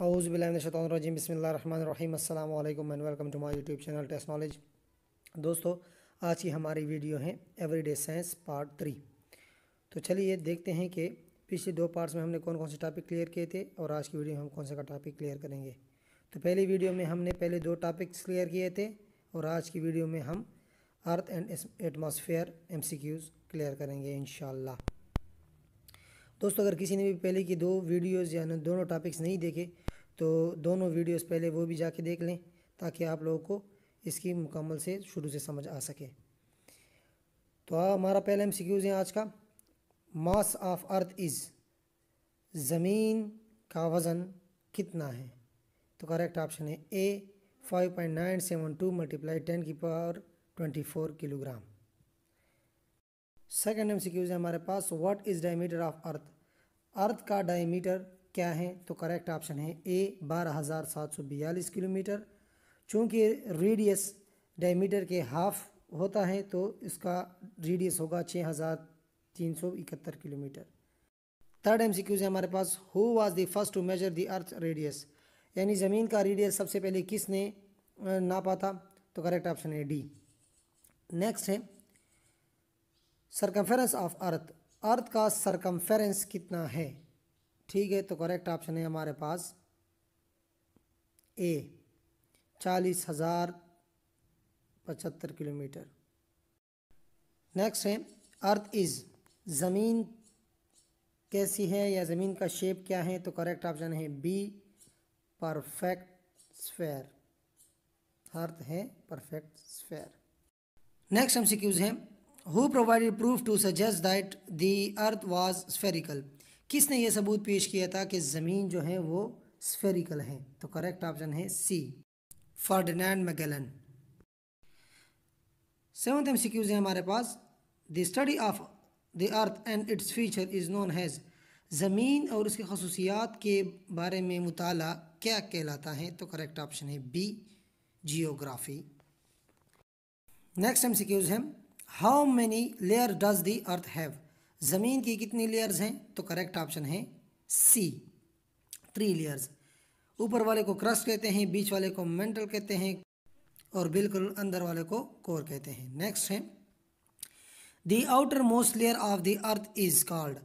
हाउज़बिल्लाशतरजीम बसमीम अल्लाम and welcome to my YouTube channel test दोस्तों आज की हमारी वीडियो है एवरीडे साइंस पार्ट थ्री तो चलिए देखते हैं कि पिछले दो पार्ट्स में हमने कौन कौन से टॉपिक क्लियर किए थे और आज की वीडियो में हम कौन सा का टॉपिक क्लियर करेंगे तो पहली वीडियो में हमने पहले दो टॉपिक्स क्लियर किए थे और आज की वीडियो में हम earth and atmosphere M clear करेंगे इन दोस्तों अगर किसी ने भी पहले की दो वीडियोज़ या दोनों टॉपिक्स नहीं देखे तो दोनों वीडियोस पहले वो भी जाके देख लें ताकि आप लोगों को इसकी मुकम्मल से शुरू से समझ आ सके तो हमारा पहला एम है आज का मास ऑफ अर्थ इज़ ज़मीन का वज़न कितना है तो करेक्ट ऑप्शन है ए 5.972 मल्टीप्लाई 10 की पावर 24 किलोग्राम सेकेंड एम है हमारे पास what is diameter of earth earth का डायमीटर क्या है तो करेक्ट ऑप्शन है ए बारह हज़ार सात सौ बयालीस किलोमीटर चूँकि रेडियस डायमीटर के हाफ होता है तो इसका रेडियस होगा छः हज़ार तीन सौ इकहत्तर kilometre third M C Qs है हमारे पास who was the first to measure the earth radius यानी ज़मीन का रेडियस सबसे पहले किसने नापा था तो करेक्ट ऑप्शन है डी नेक्स्ट है सरकमफेरेंस ऑफ अर्थ अर्थ का सरकमफेरेंस कितना है ठीक है तो करेक्ट ऑप्शन है हमारे पास ए चालीस हज़ार पचहत्तर किलोमीटर नेक्स्ट है अर्थ इज़ ज़मीन कैसी है या ज़मीन का शेप क्या है तो करेक्ट ऑप्शन है बी परफेक्ट स्फेयर अर्थ है परफेक्ट स्फेयर नेक्स्ट हम सिक्यूज क्यूज़ हैं who provided proof to suggest that the earth was spherical किसने ये सबूत पेश किया था कि ज़मीन जो है वो स्फेरिकल है तो करेक्ट ऑप्शन है C Ferdinand Magellan seven M C Qs है हमारे पास the study of the earth and its feature is known as ज़मीन और उसकी खसूसियात के बारे में मुताल क्या कहलाता है तो करेक्ट ऑप्शन है B geography next M C Qs है how many layer does the earth have ज़मीन की कितनी लेयर्स हैं तो करेक्ट ऑप्शन है सी थ्री लेयर्स ऊपर वाले को क्रस्ट कहते हैं बीच वाले को मेंटल कहते हैं और बिल्कुल अंदर वाले को कोर कहते हैं नेक्स्ट है the outermost layer of the earth is called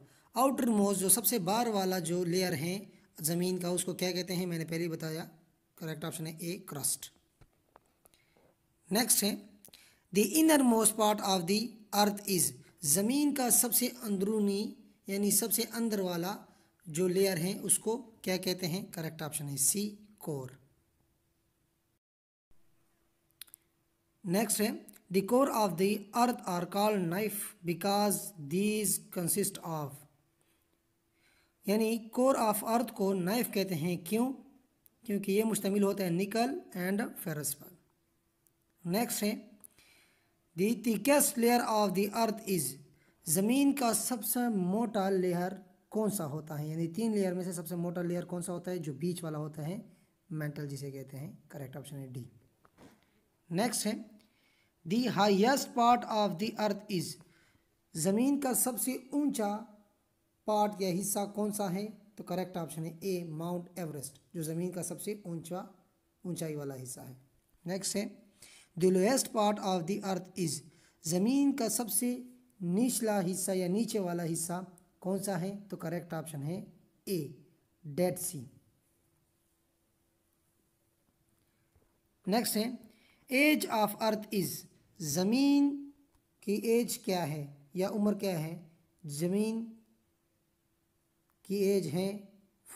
outermost जो सबसे बाहर वाला जो लेयर है ज़मीन का उसको क्या कहते हैं मैंने पहले ही बताया करेक्ट ऑप्शन है ए क्रस्ट नेक्स्ट है the innermost part of the earth is ज़मीन का सबसे अंदरूनी यानी सबसे अंदर वाला जो लेयर है उसको क्या कहते हैं करेक्ट ऑप्शन है सी कोर नेक्स्ट है the core of the earth are called nife because these consist of यानी कोर ऑफ अर्थ को नाइफ कहते हैं क्यों क्योंकि ये मुश्तमिल होता है निकल एंड फेरस पर नेक्स्ट है the thickest layer of the earth is ज़मीन का सबसे मोटा लेयर कौन सा होता है यानी तीन लेयर में से सबसे मोटा लेयर कौन सा होता है जो बीच वाला होता है मेंटल जिसे कहते हैं करेक्ट ऑप्शन है डी नेक्स्ट है the highest part of the earth is ज़मीन का सबसे ऊंचा पार्ट या हिस्सा कौन सा है तो करेक्ट ऑप्शन है ए माउंट एवरेस्ट जो ज़मीन का सबसे ऊंचा ऊंचाई वाला हिस्सा है नेक्स्ट है the lowest part of the earth is ज़मीन का सबसे निचला हिस्सा या नीचे वाला हिस्सा कौन सा है तो करेक्ट ऑप्शन है ए डेड सी नेक्स्ट है एज ऑफ अर्थ इज़ ज़मीन की एज क्या है या उम्र क्या है ज़मीन की एज है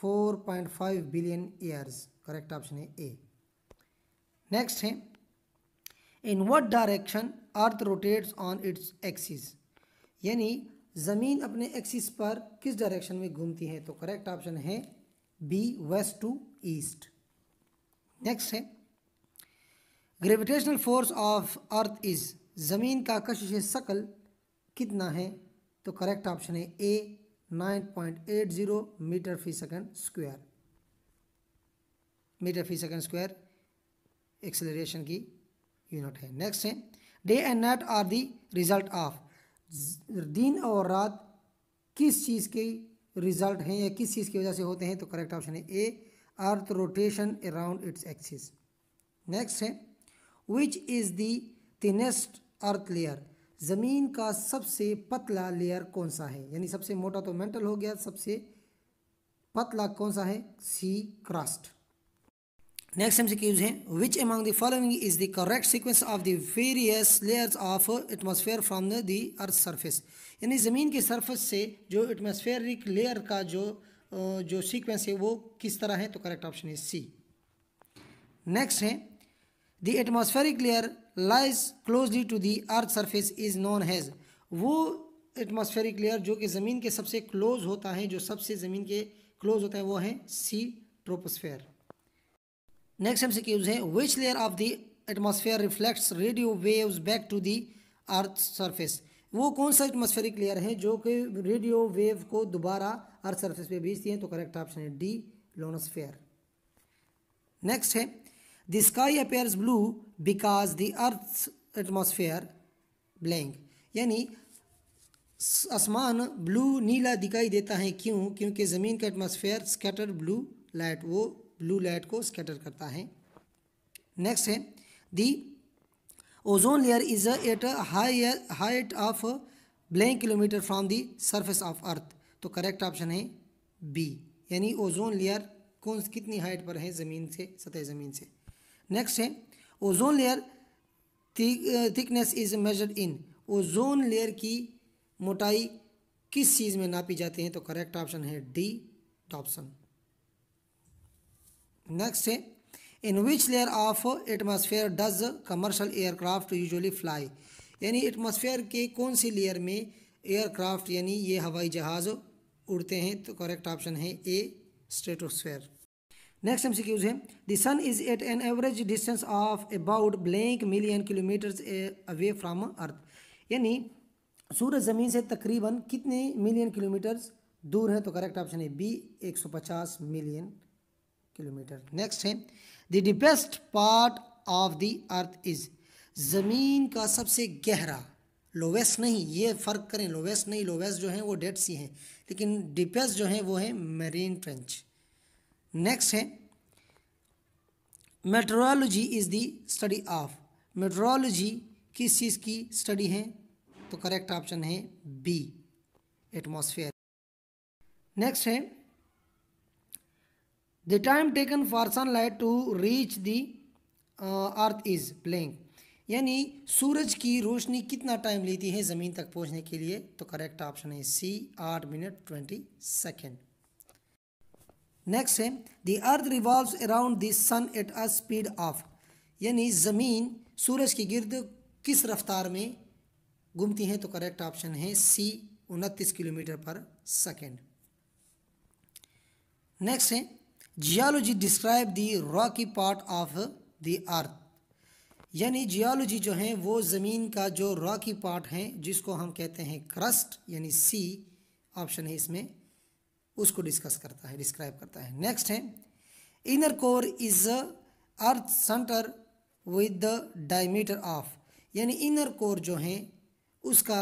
4.5 बिलियन ईयर्स करेक्ट ऑप्शन है ए नेक्स्ट है in what direction earth rotates on its axis यानी ज़मीन अपने एक्सिस पर किस डायरेक्शन में घूमती है तो करेक्ट ऑप्शन है B west to east next है gravitational force of earth is ज़मीन का कशिश शकल कितना है तो करेक्ट ऑप्शन है A nine point eight zero metre per second square metre per second square acceleration की यूनिट है नेक्स्ट है day and night are the result of दिन और रात किस चीज़ के रिज़ल्ट हैं या किस चीज़ की वजह से होते हैं तो करेक्ट ऑप्शन है A earth rotation around its axis next है which is the thinnest earth layer ज़मीन का सबसे पतला लेयर कौन सा है यानी सबसे मोटा तो मेंटल हो गया सबसे पतला कौन सा है C crust next M Qs हैं which among the following is the correct sequence of the various layers of atmosphere from the earth surface यानी ज़मीन के सरफेस से जो एटमोसफेयरिक लेयर का जो uh, जो सीक्वेंस है वो किस तरह है तो करेक्ट ऑप्शन है सी नेक्स्ट है the atmospheric layer lies closely to the earth surface is known as वो एटमॉस्फेरिक लेयर जो कि ज़मीन के सबसे क्लोज होता है जो सबसे ज़मीन के क्लोज होता है वो है सी ट्रोपोस्फेयर नेक्स्ट एमसीक्यूज है which layer of the atmosphere reflects radio waves back to the earth surface वो कौन सा एटमॉस्फेरिक लेयर है जो कि रेडियो वेव को दोबारा अर्थ सरफेस पे भेजती हैं तो करेक्ट ऑप्शन है डी लोनोस्फेयर नेक्स्ट है the sky appears blue because the earth atmosphere blank यानी आसमान ब्लू नीला दिखाई देता है क्यों क्योंकि ज़मीन का एटमोसफेयर स्कैटर्ड ब्लू लाइट वो ब्लू लाइट को स्कैटर करता है नेक्स्ट है the ozone layer is at high height of blank kilometre from the surface of earth तो करेक्ट ऑप्शन है बी यानी ओजोन लेयर कौन कितनी हाइट पर है ज़मीन से सतह ज़मीन से नेक्स्ट है ozone layer thickness is measured in ozone layer की मोटाई किस चीज़ में नापी जाती है तो करेक्ट ऑप्शन है डी डॉप्सन नेक्स्ट है in which layer of atmosphere does commercial aircraft usually fly यानी एटमोसफेयर के कौन सी लेयर में एयरक्राफ्ट यानी ये हवाई जहाज़ उड़ते हैं तो करेक्ट ऑप्शन है A stratosphere next M C है the sun is at an average distance of about blank million kilometres away from earth यानी सूरज ज़मीन से तकरीबन कितने मिलियन किलोमीटर्स दूर है तो करेक्ट ऑप्शन है बी 150 मिलियन किलोमीटर नेक्स्ट है the deepest part of the earth is ज़मीन का सबसे गहरा लोवेस्ट नहीं ये फ़र्क करें लोवेस्ट नहीं लोवेस्ट जो है वो डेड सी हैं लेकिन डिपेस्ट जो है वो है मेरीन ट्रेंच नेक्स्ट है meteorology is the study of meteorology किस चीज़ की स्टडी है तो करेक्ट ऑप्शन है बी एटमॉस्फेयर नेक्स्ट है the time taken for sunlight to reach the uh, earth is blank यानी सूरज की रोशनी कितना टाइम लेती है ज़मीन तक पहुंचने के लिए तो करेक्ट ऑप्शन है सी आठ मिनट ट्वेंटी सेकेंड नेक्स्ट है the earth revolve around the sun at a speed of यानी ज़मीन सूरज के गिर्द किस रफ्तार में घूमती है तो करेक्ट ऑप्शन है सी उनतीस किलोमीटर पर सेकेंड नेक्स्ट है geology describe the rocky part of the earth यानी जियालॉजी जो है वो ज़मीन का जो रॉकी पार्ट है जिसको हम कहते हैं क्रस्ट यानी सी ऑप्शन है इसमें उसको डिस्कस करता है डिस्क्राइब करता है नेक्स्ट है inner core is earth centre with the diameter of यानी इनर कोर जो है उसका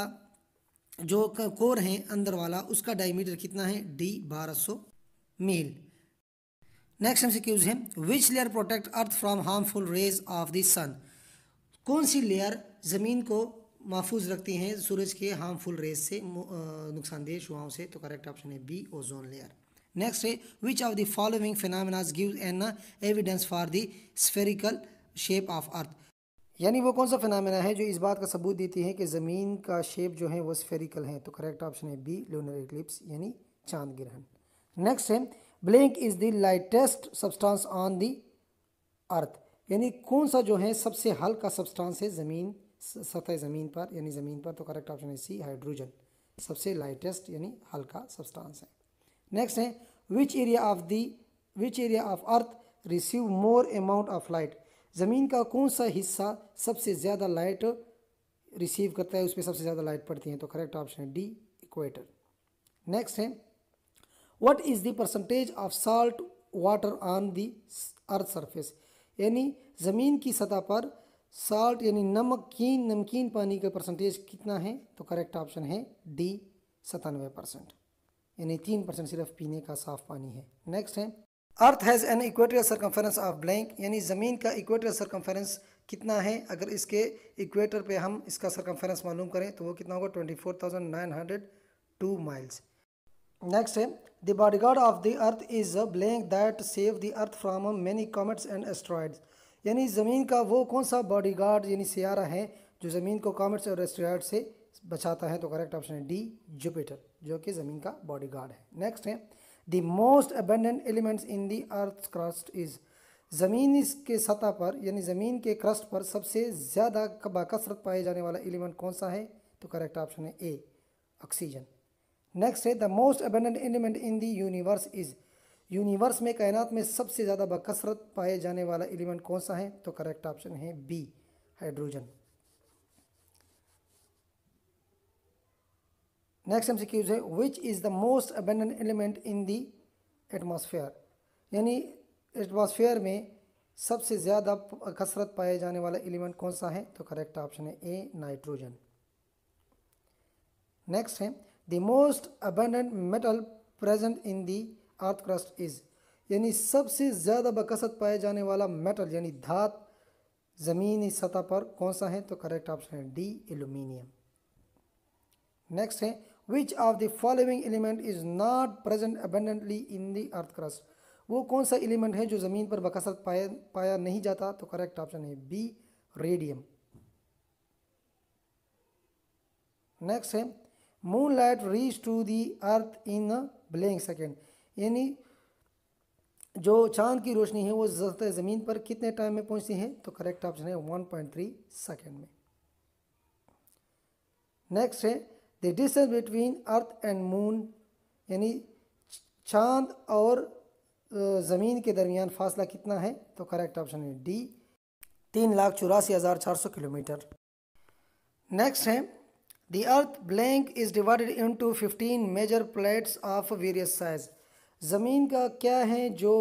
जो कोर है अंदर वाला उसका डायमीटर कितना है डी बारह सौ मील नेक्स्ट क्यूज है which layer protect earth from harmful rays of the sun कौन सी लेयर ज़मीन को महफूज रखती हैं सूरज के हार्मफुल रेज से नुकसानदेह शुआओं से तो करेक्ट ऑप्शन है बी ओजोन लेयर नेक्स्ट है which of the following phenomena give an evidence for the spherical shape of earth यानी वो कौन सा फिनमिना है जो इस बात का सबूत देती है कि ज़मीन का शेप जो है वो स्फेरिकल है तो करेक्ट ऑप्शन है बी लोनर एक्लिप्स यानी चांद ग्रहण नेक्स्ट है blank is the lightest substance on the earth यानी कौन सा जो है सबसे हल्का सब्सटेंस है ज़मीन सतह ज़मीन पर यानी ज़मीन पर तो करेक्ट ऑप्शन है सी हाइड्रोजन सबसे लाइटेस्ट यानी हल्का सब्सटेंस है नेक्स्ट है which area of the which area of earth receive more amount of light ज़मीन का कौन सा हिस्सा सबसे ज़्यादा लाइट रिसीव करता है उस पर सबसे ज़्यादा लाइट पड़ती है तो करेक्ट ऑप्शन है डी इक्वेटर नेक्स्ट है what is the percentage of salt water on the earth surface यानी ज़मीन की सतह पर साल्ट यानी नमक नमकीन पानी का परसेंटेज कितना है तो करेक्ट ऑप्शन है डी सतानवे परसेंट यानी तीन परसेंट सिर्फ पीने का साफ पानी है नेक्स्ट है earth has an equatorial circumference of blank यानी ज़मीन का इक्वेटरियल सरकमफेरेंस कितना है अगर इसके इक्वेटर पे हम इसका सरकमफेरेंस मालूम करें तो वो कितना होगा twenty four thousand nine hundred two miles next है the bodyguard of the earth is a blank that save the earth from many comets and asteroids यानी ज़मीन का वो कौन सा बॉडी गार्ड यानी सियारा है जो ज़मीन को कॉमेट्स और एस्ट्रॉयड से बचाता है तो करेक्ट ऑप्शन है डी जुपिटर जो कि ज़मीन का बॉडी गार्ड है नेक्स्ट है the most abundant elements in the earth crust is ज़मीन के सतह पर यानी ज़मीन के क्रस्ट पर सबसे ज़्यादा कबाकसरत पाए जाने वाला एलिमेंट कौन सा है तो करेक्ट ऑप्शन है ए ऑक्सीजन नेक्स्ट है the most abundant element in the universe is universe में कायनात में सबसे ज़्यादा बकसरत पाए जाने वाला एलिमेंट कौन सा है तो करेक्ट ऑप्शन है बी हाइड्रोजन नेक्स्ट क्यूज है which is the most abundant element in the atmosphere यानी एटमोसफेयर में सबसे ज़्यादा कसरत पाए जाने वाला एलिमेंट कौन सा है तो करेक्ट ऑप्शन है ए नाइट्रोजन नेक्स्ट है the most abundant metal present in the earth crust is यानी सबसे ज़्यादा बकसत पाया जाने वाला मेटल यानी धात ज़मीनी सतह पर कौन सा है तो करेक्ट ऑप्शन है डी एल्यूमिनियम नेक्स्ट है which of the following element is not present abundantly in the earth crust वो कौन सा एलिमेंट है जो ज़मीन पर बकसत पाया पाया नहीं जाता तो करेक्ट ऑप्शन है बी रेडियम नेक्स्ट है moon light reach to the earth in blank second यानी जो चांद की रोशनी है वो सतह ज़मीन पर कितने टाइम में पहुंचती है तो करेक्ट ऑप्शन है 1.3 सेकेंड में नेक्स्ट है the distance between earth and moon यानी चांद और ज़मीन के दरमियान फासला कितना है तो करेक्ट ऑप्शन है डी तीन लाख चौरासी हज़ार चार सौ किलोमीटर नेक्स्ट है The earth blank is divided into 15 major plates of various size. ज़मीन का क्या है जो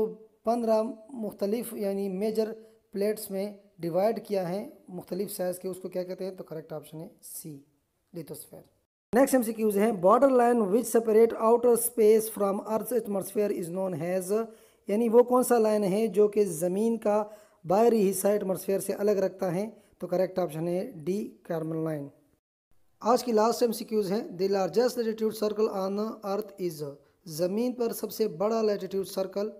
15 मुख्तलिफ यानी मेजर प्लेट्स में डिवाइड किया है मुख्तलिफ साइज़ के उसको क्या कहते हैं तो करेक्ट ऑप्शन है C lithosphere next M C Qs हैं border line which separate outer space from earth atmosphere is known has यानी वो कौन सा लाइन है जो कि ज़मीन का बाहरी हिस्सा एटमोसफेयर से अलग रखता है तो करेक्ट ऑप्शन है डी कार्बन लाइन आज की लास्ट एम क्यूज हैं the largest latitude circle on earth is ज़मीन पर सबसे बड़ा लेटीट्यूड सर्कल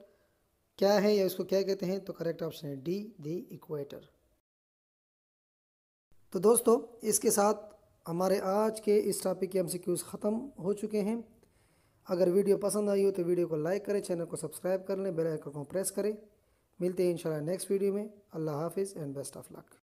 क्या है या इसको क्या कहते हैं तो करेक्ट ऑप्शन है डी द इक्वेटर तो दोस्तों इसके साथ हमारे आज के इस टॉपिक के एम ख़त्म हो चुके हैं अगर वीडियो पसंद आई हो तो वीडियो को लाइक करें चैनल को सब्सक्राइब कर लें बेल आइकन को प्रेस करें मिलते हैं इंशाल्लाह नेक्स्ट वीडियो में अल्लाह हाफिज़ एंड बेस्ट ऑफ लक